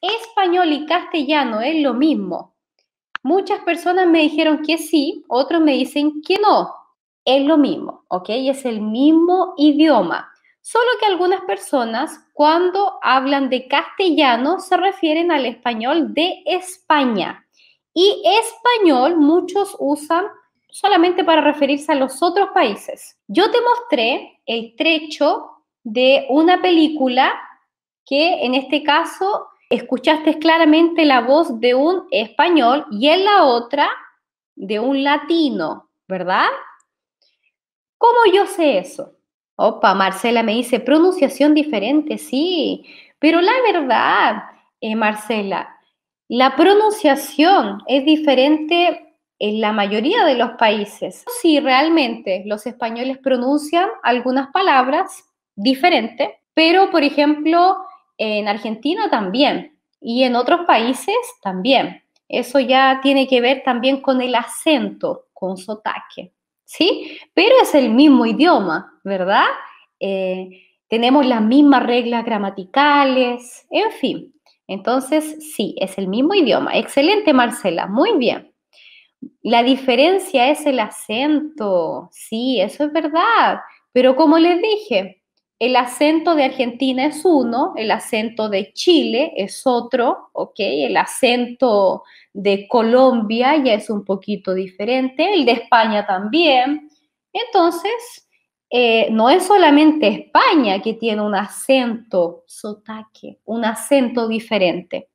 Español y castellano es lo mismo. Muchas personas me dijeron que sí, otros me dicen que no. Es lo mismo, ¿ok? Es el mismo idioma. Solo que algunas personas cuando hablan de castellano se refieren al español de España. Y español muchos usan solamente para referirse a los otros países. Yo te mostré el trecho de una película que en este caso escuchaste claramente la voz de un español y en la otra de un latino, ¿verdad? ¿Cómo yo sé eso? Opa, Marcela me dice, pronunciación diferente, sí, pero la verdad, eh, Marcela, la pronunciación es diferente en la mayoría de los países. Si realmente los españoles pronuncian algunas palabras diferente, pero por ejemplo, en Argentina también y en otros países también. Eso ya tiene que ver también con el acento, con sotaque, ¿sí? Pero es el mismo idioma, ¿verdad? Eh, tenemos las mismas reglas gramaticales, en fin. Entonces, sí, es el mismo idioma. Excelente, Marcela, muy bien. La diferencia es el acento, sí, eso es verdad. Pero como les dije, el acento de Argentina es uno, el acento de Chile es otro, ¿ok? El acento de Colombia ya es un poquito diferente, el de España también. Entonces, eh, no es solamente España que tiene un acento sotaque, un acento diferente,